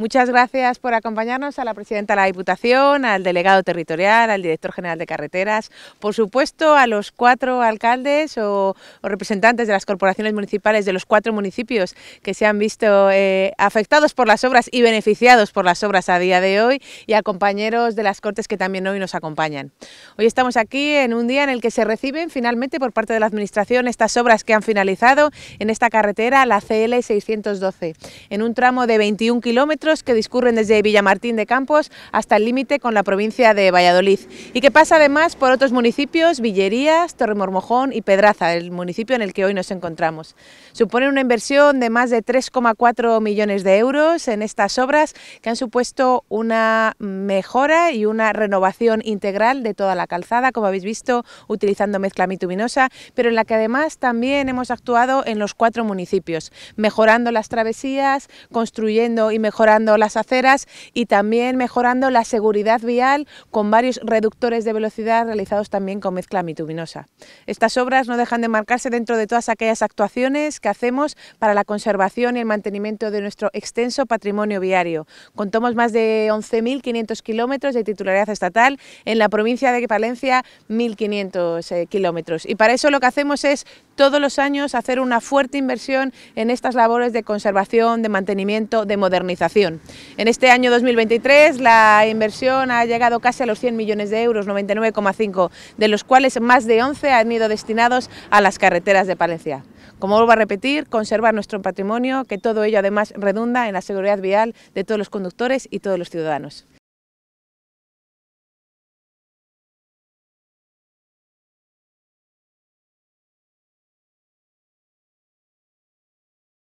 Muchas gracias por acompañarnos a la presidenta de la Diputación, al delegado territorial, al director general de carreteras, por supuesto a los cuatro alcaldes o, representantes de las corporaciones municipales de los cuatro municipios que se han visto eh, afectados por las obras y beneficiados por las obras a día de hoy y a compañeros de las Cortes que también hoy nos acompañan. Hoy estamos aquí en un día en el que se reciben finalmente por parte de la Administración estas obras que han finalizado en esta carretera, la CL 612, en un tramo de 21 kilómetros que discurren desde Villamartín de Campos hasta el límite con la provincia de Valladolid y que pasa además por otros municipios, Villerías, Torremormojón y Pedraza, el municipio en el que hoy nos encontramos. Supone una inversión de más de 3,4 millones de euros en estas obras que han supuesto una mejora y una renovación integral de toda la calzada, como habéis visto, utilizando mezcla mituminosa, pero en la que además también hemos actuado en los cuatro municipios, mejorando las travesías, construyendo y mejorando las aceras y también mejorando la seguridad vial con varios reductores de velocidad realizados también con mezcla mituminosa. Estas obras no dejan de marcarse dentro de todas aquellas actuaciones que hacemos para la conservación y el mantenimiento de nuestro extenso patrimonio viario. Contamos más de 11.500 kilómetros de titularidad estatal, en la provincia de Palencia 1.500 eh, kilómetros. Y para eso lo que hacemos es todos los años hacer una fuerte inversión en estas labores de conservación, de mantenimiento, de modernización en este año 2023 la inversión ha llegado casi a los 100 millones de euros, 99,5, de los cuales más de 11 han ido destinados a las carreteras de Palencia. Como vuelvo a repetir, conservar nuestro patrimonio, que todo ello además redunda en la seguridad vial de todos los conductores y todos los ciudadanos.